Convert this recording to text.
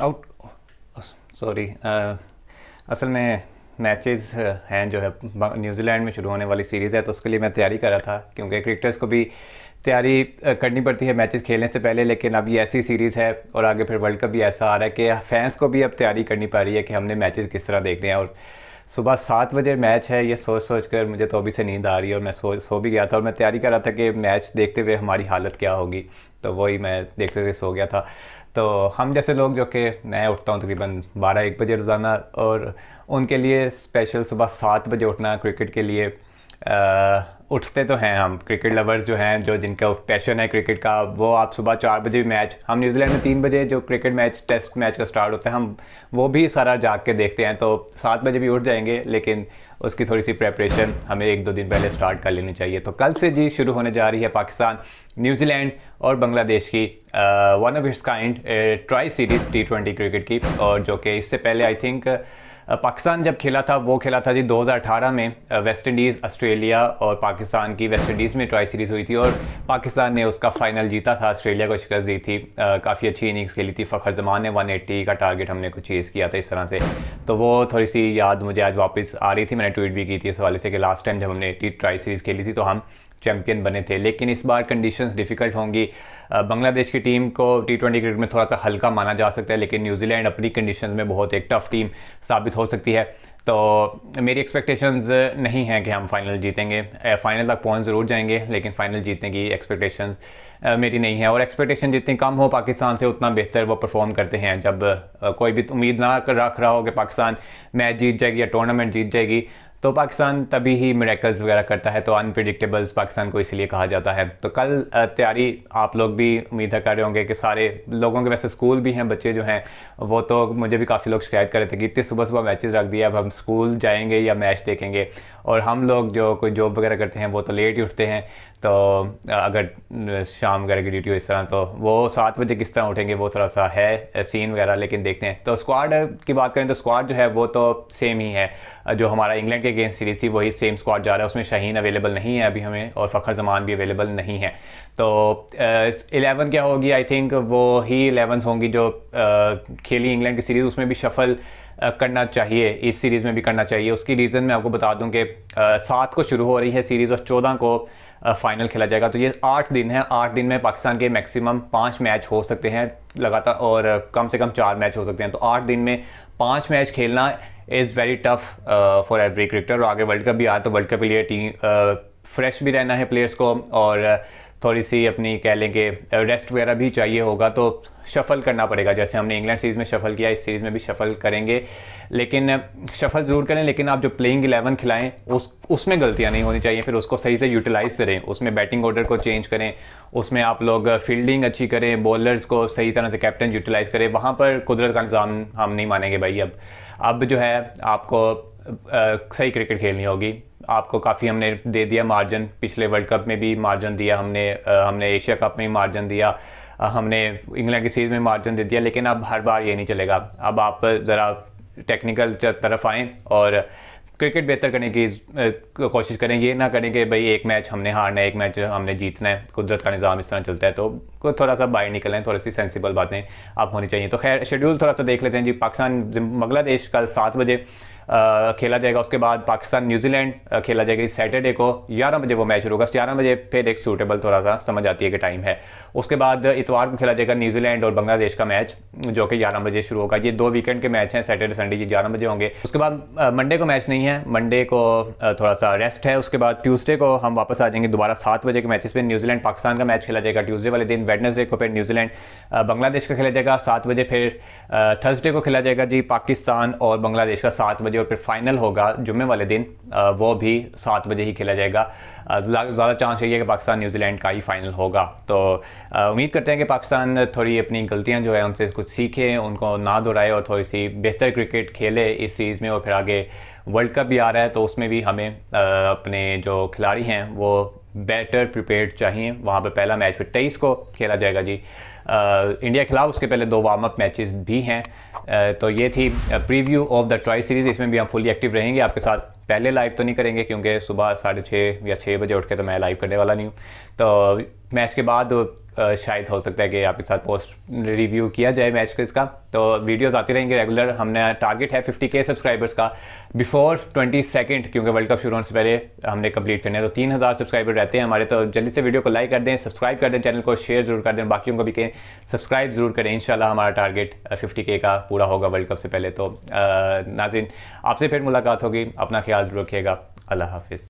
out sorry oh, uh, असल में matches uh, हैं जो है न्यूजीलैंड में शुरू होने वाली सीरीज़ है तो उसके लिए मैं तैयारी कर रहा था क्योंकि क्रिकेटर्स को भी तैयारी uh, करनी पड़ती है मैचेस खेलने से पहले लेकिन अब ये ऐसी सीरीज़ है और आगे फिर वर्ल्ड कप भी ऐसा आ रहा है कि फैंस को भी अब तैयारी करनी पड़ रही है कि हमने मैचेस किस तरह देख हैं और सुबह सात बजे मैच है ये सोच सोच कर मुझे तो अभी से नींद आ रही है और मैं सो सो भी गया था और मैं तैयारी कर रहा था कि मैच देखते हुए हमारी हालत क्या होगी तो वही मैं देखते हुए सो गया था तो हम जैसे लोग जो कि मैं उठता हूँ तकरीबन बारह एक बजे रोज़ाना और उनके लिए स्पेशल सुबह सात बजे उठना क्रिकेट के लिए उठते तो हैं हम क्रिकेट लवर्स जो हैं जो जिनका पैशन है क्रिकेट का वो आप सुबह चार बजे मैच हम न्यूजीलैंड में तीन बजे जो क्रिकेट मैच टेस्ट मैच का स्टार्ट होता है हम वो भी सारा जाग के देखते हैं तो सात बजे भी उठ जाएंगे लेकिन उसकी थोड़ी सी प्रेपरेशन हमें एक दो दिन पहले स्टार्ट कर लेनी चाहिए तो कल से जी शुरू होने जा रही है पाकिस्तान न्यूजीलैंड और बांग्लादेश की one of its kind tri series T twenty cricket की और जो कि इससे पहले आई थिंक पाकिस्तान जब खेला था वो खेला था जी 2018 में वेस्ट इंडीज़ ऑस्ट्रेलिया और पाकिस्तान की वेस्ट इंडीज़ में ट्राई सीरीज़ हुई थी और पाकिस्तान ने उसका फाइनल जीता था ऑस्ट्रेलिया को शिकस्त दी थी काफ़ी अच्छी इनिंग्स खेली थी फ़खर जमान ने वन का टारगेट हमने कुछ चेज़ किया था इस तरह से तो वो थोड़ी सी याद मुझे आज वापस आ रही थी मैंने ट्वीट भी की थी इस हवाले से कि लास्ट टाइम जब हमने एट्टी ट्राई सीरीज़ खेली थी तो हम चैंपियन बने थे लेकिन इस बार कंडीशंस डिफ़िकल्ट होंगी बांग्लादेश की टीम को टी ट्वेंटी क्रिकेट में थोड़ा सा हल्का माना जा सकता है लेकिन न्यूजीलैंड अपनी कंडीशंस में बहुत एक टफ़ टीम साबित हो सकती है तो मेरी एक्सपेक्टेशंस नहीं है कि हम फाइनल जीतेंगे फाइनल तक पहुंच ज़रूर जाएंगे लेकिन फाइनल जीतने की एक्सपेक्टेशंस मेरी नहीं है और एक्सपेक्टेशन जितनी कम हो पाकिस्तान से उतना बेहतर वो परफॉर्म करते हैं जब कोई भी उम्मीद ना रख रहा हो कि पाकिस्तान मैच जीत जाएगी या टूर्नामेंट जीत जाएगी तो पाकिस्तान तभी ही मेरेकल्स वगैरह करता है तो अनप्रडिक्टेबल्स पाकिस्तान को इसलिए कहा जाता है तो कल तैयारी आप लोग भी उम्मीद कर रहे होंगे कि सारे लोगों के वैसे स्कूल भी हैं बच्चे जो हैं वो तो मुझे भी काफ़ी लोग शिकायत कर रहे थे कि इतने सुबह सुबह मैचेस रख दिए अब हम स्कूल जाएंगे या मैच देखेंगे और हम लोग जो कोई जॉब वगैरह करते हैं वो तो लेट ही उठते हैं तो अगर शाम वगैरह की ड्यूटी हो इस तरह तो वो सात बजे किस तरह उठेंगे वो थोड़ा सा है सीन वगैरह लेकिन देखते हैं तो स्क्वाड की बात करें तो स्क्वाड जो है वो तो सेम ही है जो हमारा इंग्लैंड के के अगेंस्ट सीरीज़ थी वही सेम स्क्वाड जा रहा है उसमें शहीन अवेलेबल नहीं है अभी हमें और फ़खर जमान भी अवेलेबल नहीं है तो एलेवन क्या होगी आई थिंक वो ही इलेवन होंगी जो uh, खेली इंग्लैंड की सीरीज़ उसमें भी शफल करना चाहिए इस सीरीज़ में भी करना चाहिए उसकी रीज़न मैं आपको बता दूं कि सात को शुरू हो रही है सीरीज़ और चौदह को फ़ाइनल खेला जाएगा तो ये आठ दिन है आठ दिन में पाकिस्तान के मैक्सिमम पाँच मैच हो सकते हैं लगातार और कम से कम चार मैच हो सकते हैं तो आठ दिन में पाँच मैच खेलना is very tough for every cricketer और आगे वर्ल्ड कप भी आ तो वर्ल्ड कप के लिए टीम फ्रेश uh, भी रहना है प्लेयर्स को और uh, थोड़ी सी अपनी कह लें कि रेस्ट uh, वगैरह भी चाहिए होगा तो शफल करना पड़ेगा जैसे हमने इंग्लैंड सीरीज़ में शफल किया इस सीरीज़ में भी शफल करेंगे लेकिन शफल ज़रूर करें लेकिन आप जो प्लेइंग इलेवन खिलाएं उस उसमें गलतियां नहीं होनी चाहिए फिर उसको सही से यूटिलाइज़ करें उसमें बैटिंग ऑर्डर को चेंज करें उसमें आप लोग फील्डिंग अच्छी करें बॉलर्स को सही तरह से कैप्टन यूटिलाइज़ करें वहाँ पर कुदरत का निज़ाम हम नहीं मानेंगे भाई अब अब जो है आपको सही क्रिकेट खेलनी होगी आपको काफ़ी हमने दे दिया मार्जिन पिछले वर्ल्ड कप में भी मार्जिन दिया हमने हमने एशिया कप में भी मार्जिन दिया हमने इंग्लैंड की सीरीज़ में मार्जिन दे दिया लेकिन अब हर बार ये नहीं चलेगा अब आप ज़रा टेक्निकल तरफ आएँ और क्रिकेट बेहतर करने की कोशिश करें ये ना करें कि भाई एक मैच हमने हारना है एक मैच हमने जीतना है कुदरत का निज़ाम इस तरह चलता है तो थोड़ा सा बाहर निकलें थोड़ी सी सेंसिबल बातें आप होनी चाहिए तो खैर शेड्यूल थोड़ा सा देख लेते हैं जी पाकिस्तान बांग्लादेश कल सात बजे खेला जाएगा उसके बाद पाकिस्तान न्यूजीलैंड खेला जाएगा इस सैटरडे को ग्यारह बजे वो मैच शुरू होगा ग्यारह बजे फिर एक सूटेबल थोड़ा सा समझ आती है कि टाइम है उसके बाद इतवार को खेला जाएगा न्यूजीलैंड और बांग्लादेश का मैच जो कि ग्यारह बजे शुरू होगा ये दो वीकेंड के मैच हैं सैटरडे संडे ये ग्यारह बजे होंगे उसके बाद मंडे को मैच नहीं है मंडे को थोड़ा सा रेस्ट है उसके बाद ट्यूसडे को हम वापस आ जाएंगे दोबारा सात बजे के मैच इसमें न्यूजीलैंड पाकिस्तान का मैच खेला जाएगा ट्यूजडे वाले दिन वेडनेसडे को फिर न्यूजीलैंड बांग्लादेश का खेला जाएगा सात बजे फिर थर्सडे को खेला जाएगा जी पाकिस्तान और बांग्लादेश का सात बजे और फिर फाइनल होगा जुम्मे वाले दिन वो भी सात बजे ही खेला जाएगा ज़्यादा चांस यही है कि पाकिस्तान न्यूजीलैंड का ही फाइनल होगा तो उम्मीद करते हैं कि पाकिस्तान थोड़ी अपनी गलतियां जो है उनसे कुछ सीखे उनको ना दोहराए और थोड़ी सी बेहतर क्रिकेट खेले इस सीरीज़ में और फिर आगे वर्ल्ड कप भी आ रहा है तो उसमें भी हमें अपने जो खिलाड़ी हैं वो बेटर प्रिपेयर चाहिए वहाँ पर पहला मैच फिर तेईस को खेला जाएगा जी इंडिया के खिलाफ उसके पहले दो वार्म अप मैचेस भी हैं तो ये थी preview of the tri series इसमें भी हम फुली एक्टिव रहेंगे आपके साथ पहले लाइव तो नहीं करेंगे क्योंकि सुबह साढ़े छः या छः बजे उठ के तो मैं लाइव करने वाला नहीं हूँ तो मैच के बाद शायद हो सकता है कि आपके साथ पोस्ट रिव्यू किया जाए मैच को इसका तो वीडियोस आती रहेंगे रेगुलर हमने टारगेट है 50 के सब्सक्राइबर्स का बिफोर ट्वेंटी सेकेंड क्योंकि वर्ल्ड कप शुरू होने से पहले हमने कंप्लीट करने है तो तीन हज़ार सब्सक्राइबर रहते हैं हमारे तो जल्दी से वीडियो को लाइक कर दें सब्सक्राइब कर दें चैनल को शेयर जरूर कर दें बाकियों को भी कहें सब्सक्राइब जरूर करें इन हमारा टारगेट फिफ्टी के का पूरा होगा वर्ल्ड कप से पहले तो नाजिन आपसे फिर मुलाकात होगी अपना ख्याल रखिएगा अल्लाह हाफिज़